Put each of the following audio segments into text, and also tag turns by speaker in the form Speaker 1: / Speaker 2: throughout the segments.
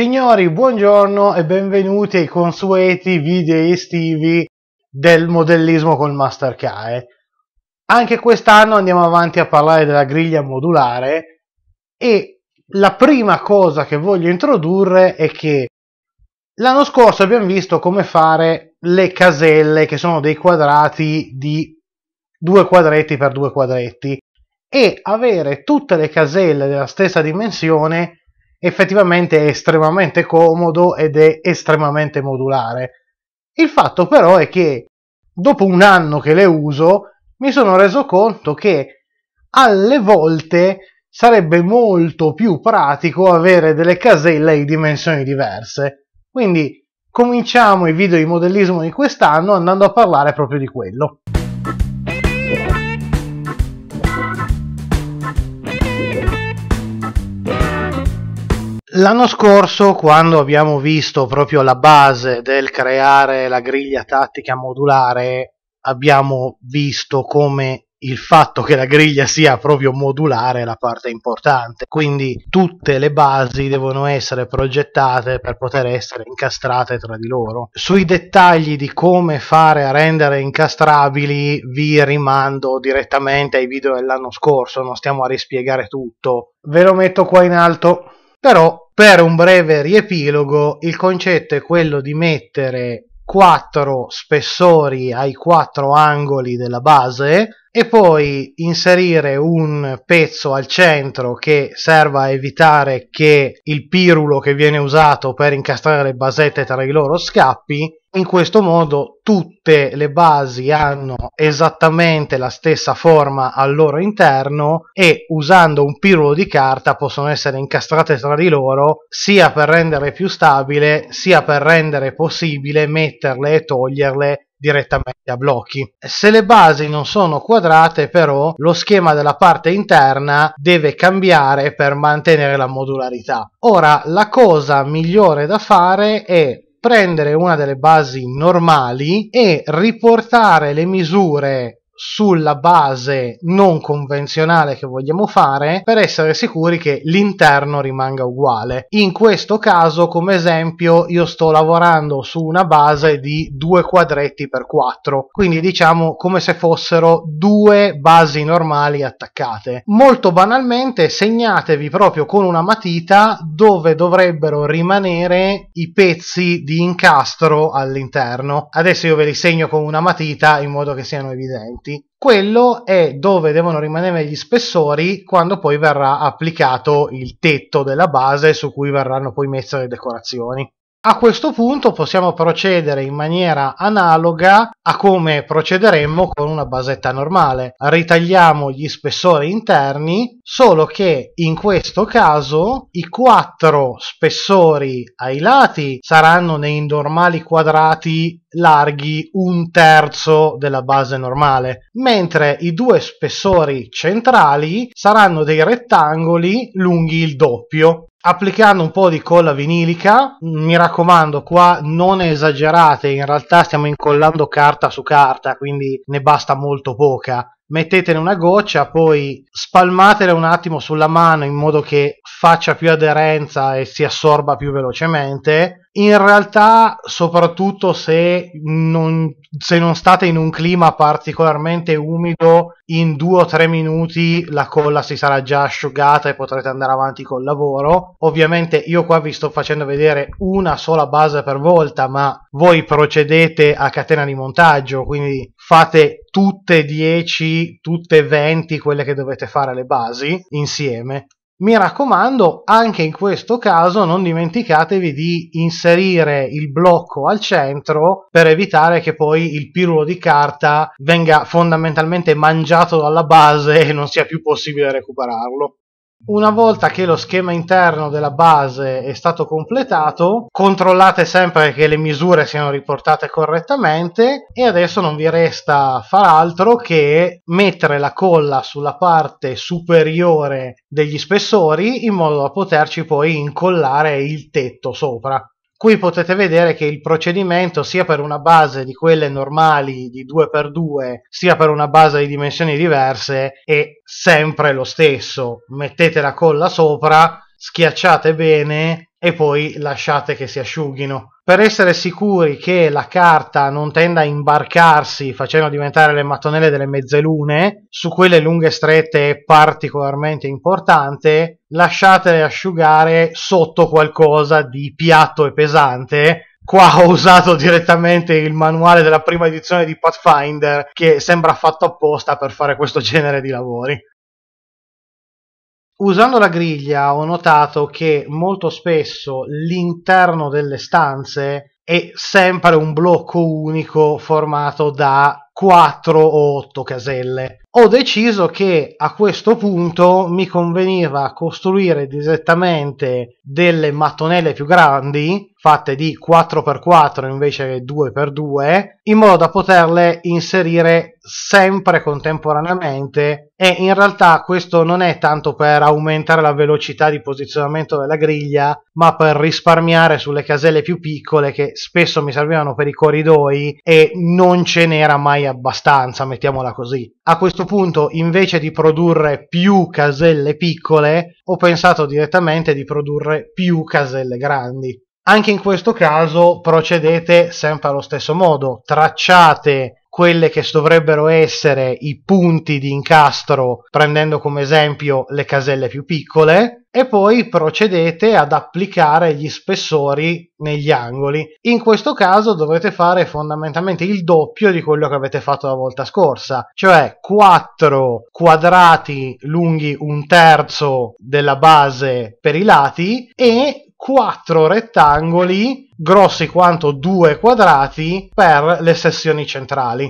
Speaker 1: Signori, buongiorno e benvenuti ai consueti video estivi del modellismo col Mastercare. Eh. Anche quest'anno andiamo avanti a parlare della griglia modulare e la prima cosa che voglio introdurre è che l'anno scorso abbiamo visto come fare le caselle che sono dei quadrati di due quadretti per due quadretti e avere tutte le caselle della stessa dimensione effettivamente è estremamente comodo ed è estremamente modulare. Il fatto però è che dopo un anno che le uso mi sono reso conto che alle volte sarebbe molto più pratico avere delle caselle di dimensioni diverse. Quindi cominciamo i video di modellismo di quest'anno andando a parlare proprio di quello. L'anno scorso, quando abbiamo visto proprio la base del creare la griglia tattica modulare, abbiamo visto come il fatto che la griglia sia proprio modulare è la parte importante. Quindi tutte le basi devono essere progettate per poter essere incastrate tra di loro. Sui dettagli di come fare a rendere incastrabili vi rimando direttamente ai video dell'anno scorso, non stiamo a rispiegare tutto. Ve lo metto qua in alto. Però per un breve riepilogo, il concetto è quello di mettere quattro spessori ai quattro angoli della base e poi inserire un pezzo al centro che serva a evitare che il pirulo che viene usato per incastrare le basette tra i loro scappi in questo modo tutte le basi hanno esattamente la stessa forma al loro interno e usando un pirolo di carta possono essere incastrate tra di loro sia per rendere più stabile sia per rendere possibile metterle e toglierle direttamente a blocchi. Se le basi non sono quadrate però lo schema della parte interna deve cambiare per mantenere la modularità. Ora la cosa migliore da fare è prendere una delle basi normali e riportare le misure sulla base non convenzionale che vogliamo fare per essere sicuri che l'interno rimanga uguale. In questo caso, come esempio, io sto lavorando su una base di due quadretti per quattro, quindi diciamo come se fossero due basi normali attaccate. Molto banalmente segnatevi proprio con una matita dove dovrebbero rimanere i pezzi di incastro all'interno. Adesso io ve li segno con una matita in modo che siano evidenti tutti. Quello è dove devono rimanere gli spessori quando poi verrà applicato il tetto della base su cui verranno poi messe le decorazioni. A questo punto possiamo procedere in maniera analoga a come procederemmo con una basetta normale. Ritagliamo gli spessori interni, solo che in questo caso i quattro spessori ai lati saranno nei normali quadrati larghi un terzo della base normale, mentre i due spessori centrali saranno dei rettangoli lunghi il doppio, applicando un po' di colla vinilica mi raccomando qua non esagerate in realtà stiamo incollando carta su carta quindi ne basta molto poca mettetene una goccia, poi spalmatela un attimo sulla mano in modo che faccia più aderenza e si assorba più velocemente. In realtà, soprattutto se non, se non state in un clima particolarmente umido, in due o tre minuti la colla si sarà già asciugata e potrete andare avanti col lavoro. Ovviamente io qua vi sto facendo vedere una sola base per volta, ma voi procedete a catena di montaggio, quindi fate tutte 10, tutte 20 quelle che dovete fare le basi insieme. Mi raccomando, anche in questo caso non dimenticatevi di inserire il blocco al centro per evitare che poi il pirulo di carta venga fondamentalmente mangiato dalla base e non sia più possibile recuperarlo. Una volta che lo schema interno della base è stato completato, controllate sempre che le misure siano riportate correttamente e adesso non vi resta far altro che mettere la colla sulla parte superiore degli spessori in modo da poterci poi incollare il tetto sopra. Qui potete vedere che il procedimento sia per una base di quelle normali di 2x2 sia per una base di dimensioni diverse è sempre lo stesso. Mettete la colla sopra, schiacciate bene e poi lasciate che si asciughino. Per essere sicuri che la carta non tenda a imbarcarsi facendo diventare le mattonelle delle mezzelune, su quelle lunghe strette è particolarmente importante, lasciatele asciugare sotto qualcosa di piatto e pesante. Qua ho usato direttamente il manuale della prima edizione di Pathfinder che sembra fatto apposta per fare questo genere di lavori usando la griglia ho notato che molto spesso l'interno delle stanze è sempre un blocco unico formato da 4 o 8 caselle. Ho deciso che a questo punto mi conveniva costruire direttamente delle mattonelle più grandi fatte di 4x4 invece che 2x2 in modo da poterle inserire sempre contemporaneamente e in realtà questo non è tanto per aumentare la velocità di posizionamento della griglia ma per risparmiare sulle caselle più piccole che spesso mi servivano per i corridoi e non ce n'era mai abbastanza mettiamola così a questo punto invece di produrre più caselle piccole ho pensato direttamente di produrre più caselle grandi anche in questo caso procedete sempre allo stesso modo, tracciate quelle che dovrebbero essere i punti di incastro, prendendo come esempio le caselle più piccole, e poi procedete ad applicare gli spessori negli angoli. In questo caso dovrete fare fondamentalmente il doppio di quello che avete fatto la volta scorsa, cioè 4 quadrati lunghi un terzo della base per i lati e quattro rettangoli grossi quanto due quadrati per le sessioni centrali.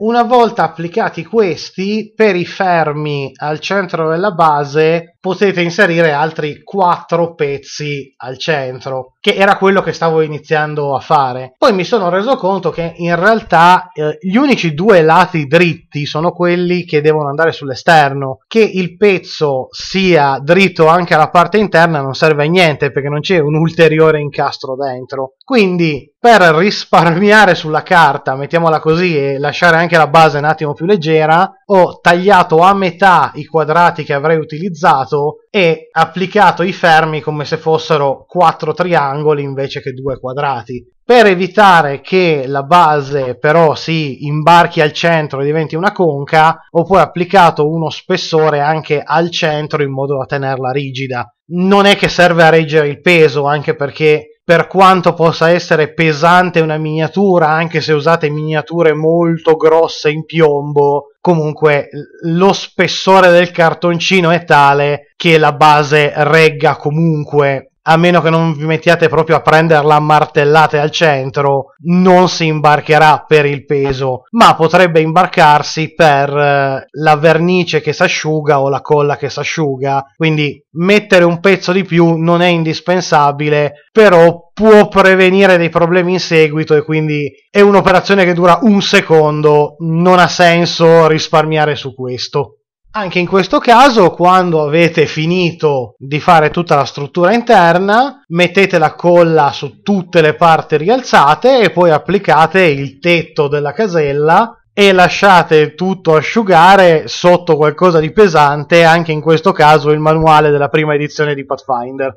Speaker 1: Una volta applicati questi, per i fermi al centro della base potete inserire altri quattro pezzi al centro, che era quello che stavo iniziando a fare. Poi mi sono reso conto che in realtà eh, gli unici due lati dritti sono quelli che devono andare sull'esterno, che il pezzo sia dritto anche alla parte interna non serve a niente perché non c'è un ulteriore incastro dentro. Quindi per risparmiare sulla carta, mettiamola così, e lasciare anche la base un attimo più leggera, ho tagliato a metà i quadrati che avrei utilizzato quadrato e applicato i fermi come se fossero quattro triangoli invece che due quadrati. Per evitare che la base però si imbarchi al centro e diventi una conca, ho poi applicato uno spessore anche al centro in modo da tenerla rigida. Non è che serve a reggere il peso, anche perché per quanto possa essere pesante una miniatura, anche se usate miniature molto grosse in piombo, comunque lo spessore del cartoncino è tale che la base regga comunque a meno che non vi mettiate proprio a prenderla a martellate al centro, non si imbarcherà per il peso, ma potrebbe imbarcarsi per eh, la vernice che si asciuga o la colla che si asciuga. Quindi mettere un pezzo di più non è indispensabile, però può prevenire dei problemi in seguito e quindi è un'operazione che dura un secondo, non ha senso risparmiare su questo. Anche in questo caso, quando avete finito di fare tutta la struttura interna, mettete la colla su tutte le parti rialzate e poi applicate il tetto della casella e lasciate tutto asciugare sotto qualcosa di pesante, anche in questo caso il manuale della prima edizione di Pathfinder.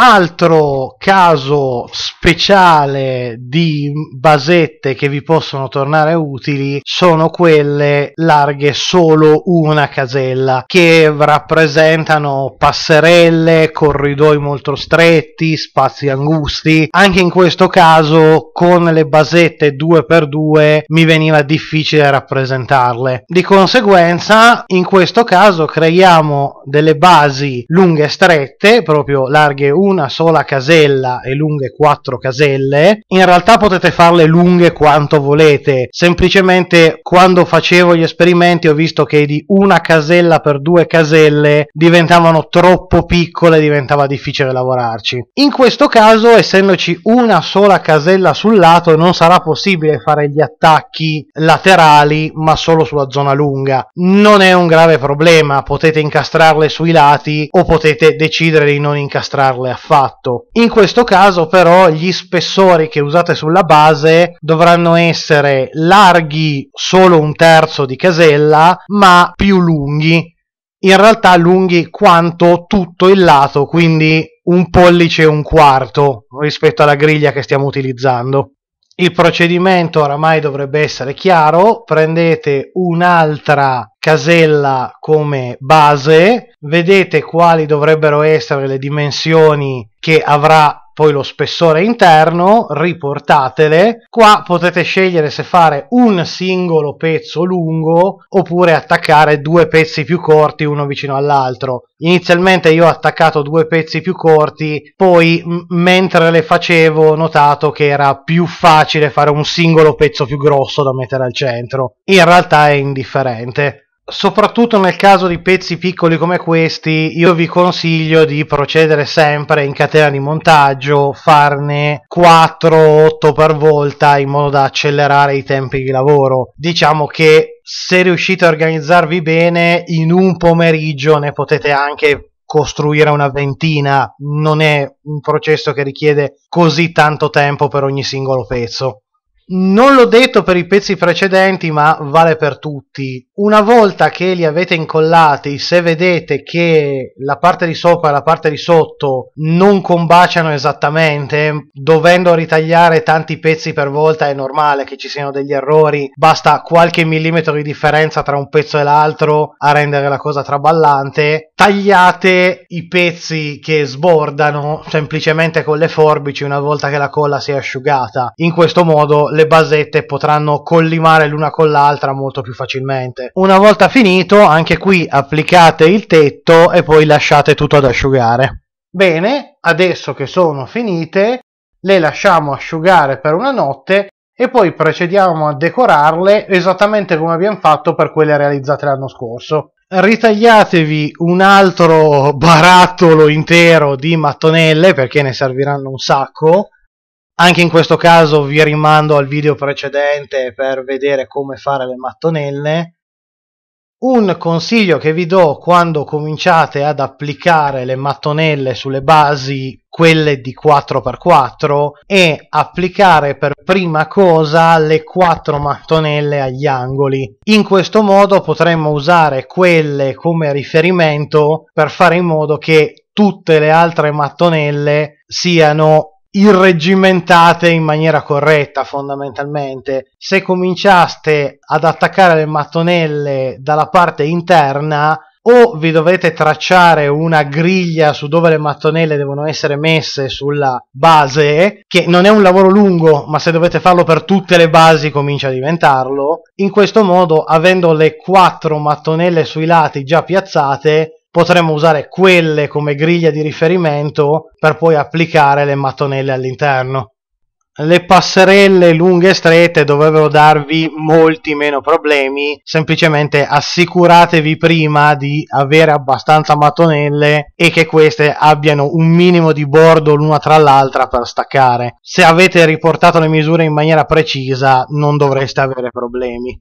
Speaker 1: Altro caso speciale di basette che vi possono tornare utili sono quelle larghe solo una casella che rappresentano passerelle, corridoi molto stretti, spazi angusti. Anche in questo caso con le basette 2x2 mi veniva difficile rappresentarle. Di conseguenza in questo caso creiamo delle basi lunghe e strette, proprio larghe 1 una sola casella e lunghe quattro caselle, in realtà potete farle lunghe quanto volete, semplicemente quando facevo gli esperimenti ho visto che di una casella per due caselle diventavano troppo piccole, diventava difficile lavorarci. In questo caso, essendoci una sola casella sul lato, non sarà possibile fare gli attacchi laterali, ma solo sulla zona lunga. Non è un grave problema, potete incastrarle sui lati o potete decidere di non incastrarle a affatto. In questo caso però gli spessori che usate sulla base dovranno essere larghi solo un terzo di casella, ma più lunghi. In realtà lunghi quanto tutto il lato, quindi un pollice e un quarto rispetto alla griglia che stiamo utilizzando. Il procedimento oramai dovrebbe essere chiaro, prendete un'altra casella come base, vedete quali dovrebbero essere le dimensioni che avrà poi lo spessore interno, riportatele. Qua potete scegliere se fare un singolo pezzo lungo oppure attaccare due pezzi più corti uno vicino all'altro. Inizialmente io ho attaccato due pezzi più corti, poi m- mentre le facevo ho notato che era più facile fare un singolo pezzo più grosso da mettere al centro. In realtà è indifferente soprattutto nel caso di pezzi piccoli come questi, io vi consiglio di procedere sempre in catena di montaggio, farne 4-8 per volta in modo da accelerare i tempi di lavoro. Diciamo che se riuscite a organizzarvi bene, in un pomeriggio ne potete anche costruire una ventina, non è un processo che richiede così tanto tempo per ogni singolo pezzo. Non l'ho detto per i pezzi precedenti, ma vale per tutti. Una volta che li avete incollati, se vedete che la parte di sopra e la parte di sotto non combaciano esattamente, dovendo ritagliare tanti pezzi per volta è normale che ci siano degli errori, basta qualche millimetro di differenza tra un pezzo e l'altro a rendere la cosa traballante tagliate i pezzi che sbordano semplicemente con le forbici una volta che la colla si è asciugata. In questo modo le basette potranno collimare l'una con l'altra molto più facilmente. Una volta finito, anche qui applicate il tetto e poi lasciate tutto ad asciugare. Bene, adesso che sono finite, le lasciamo asciugare per una notte e poi procediamo a decorarle esattamente come abbiamo fatto per quelle realizzate l'anno scorso ritagliatevi un altro barattolo intero di mattonelle perché ne serviranno un sacco. Anche in questo caso vi rimando al video precedente per vedere come fare le mattonelle un consiglio che vi do quando cominciate ad applicare le mattonelle sulle basi, quelle di 4x4, è applicare per prima cosa le 4 mattonelle agli angoli. In questo modo potremmo usare quelle come riferimento per fare in modo che tutte le altre mattonelle siano irregimentate in maniera corretta fondamentalmente se cominciaste ad attaccare le mattonelle dalla parte interna o vi dovete tracciare una griglia su dove le mattonelle devono essere messe sulla base, che non è un lavoro lungo, ma se dovete farlo per tutte le basi comincia a diventarlo. In questo modo, avendo le quattro mattonelle sui lati già piazzate, potremmo usare quelle come griglia di riferimento per poi applicare le mattonelle all'interno. Le passerelle lunghe e strette dovrebbero darvi molti meno problemi, semplicemente assicuratevi prima di avere abbastanza mattonelle e che queste abbiano un minimo di bordo l'una tra l'altra per staccare. Se avete riportato le misure in maniera precisa non dovreste avere problemi.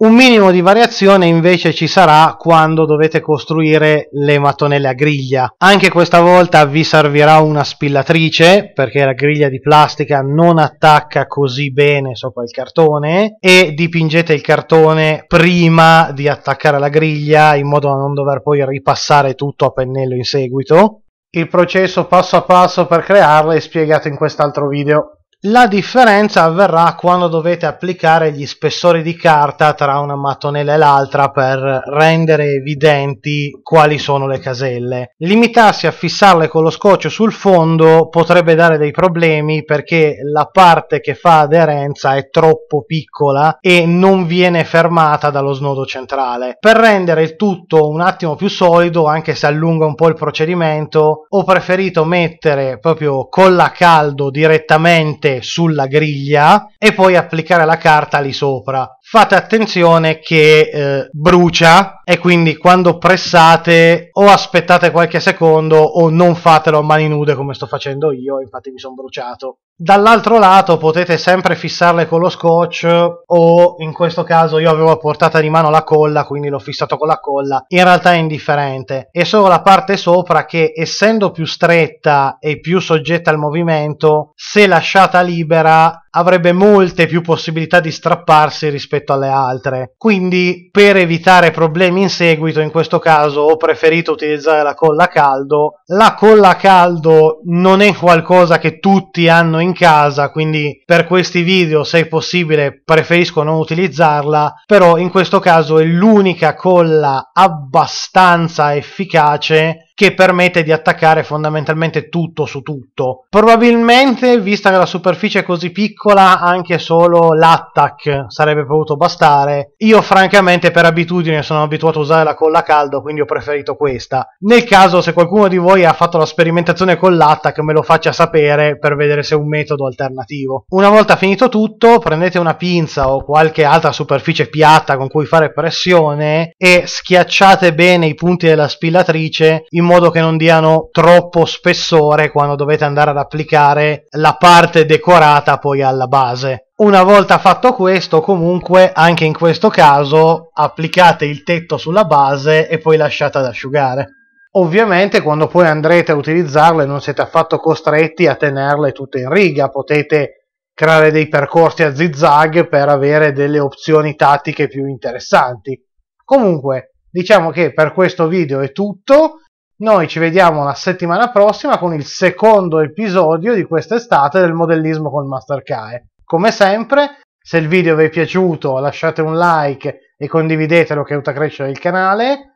Speaker 1: Un minimo di variazione invece ci sarà quando dovete costruire le mattonelle a griglia. Anche questa volta vi servirà una spillatrice perché la griglia di plastica non attacca così bene sopra il cartone e dipingete il cartone prima di attaccare la griglia in modo da non dover poi ripassare tutto a pennello in seguito. Il processo passo a passo per crearla è spiegato in quest'altro video. La differenza avverrà quando dovete applicare gli spessori di carta tra una mattonella e l'altra per rendere evidenti quali sono le caselle. Limitarsi a fissarle con lo scotch sul fondo potrebbe dare dei problemi perché la parte che fa aderenza è troppo piccola e non viene fermata dallo snodo centrale. Per rendere il tutto un attimo più solido, anche se allunga un po' il procedimento, ho preferito mettere proprio colla caldo direttamente parte sulla griglia e poi applicare la carta lì sopra. Fate attenzione che eh, brucia e quindi quando pressate o aspettate qualche secondo o non fatelo a mani nude come sto facendo io, infatti mi sono bruciato. Dall'altro lato potete sempre fissarle con lo scotch o in questo caso io avevo a portata di mano la colla quindi l'ho fissato con la colla, in realtà è indifferente, è solo la parte sopra che essendo più stretta e più soggetta al movimento se lasciata libera avrebbe molte più possibilità di strapparsi rispetto alle altre. Quindi, per evitare problemi in seguito, in questo caso ho preferito utilizzare la colla a caldo. La colla a caldo non è qualcosa che tutti hanno in casa, quindi per questi video, se è possibile, preferisco non utilizzarla, però in questo caso è l'unica colla abbastanza efficace che permette di attaccare fondamentalmente tutto su tutto. Probabilmente, vista che la superficie è così piccola, anche solo l'attack sarebbe potuto bastare. Io francamente per abitudine sono abituato a usare la colla caldo, quindi ho preferito questa. Nel caso, se qualcuno di voi ha fatto la sperimentazione con l'attack, me lo faccia sapere per vedere se è un metodo alternativo. Una volta finito tutto, prendete una pinza o qualche altra superficie piatta con cui fare pressione e schiacciate bene i punti della spillatrice in modo che non diano troppo spessore quando dovete andare ad applicare la parte decorata poi alla base. Una volta fatto questo, comunque, anche in questo caso, applicate il tetto sulla base e poi lasciate ad asciugare. Ovviamente quando poi andrete a utilizzarle non siete affatto costretti a tenerle tutte in riga, potete creare dei percorsi a zigzag per avere delle opzioni tattiche più interessanti. Comunque, diciamo che per questo video è tutto, noi ci vediamo la settimana prossima con il secondo episodio di quest'estate del modellismo con Mastercae. Come sempre, se il video vi è piaciuto lasciate un like e condividetelo che aiuta a crescere il canale.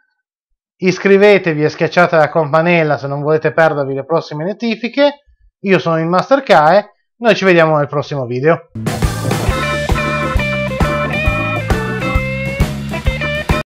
Speaker 1: Iscrivetevi e schiacciate la campanella se non volete perdervi le prossime notifiche. Io sono il Mastercae, noi ci vediamo nel prossimo video.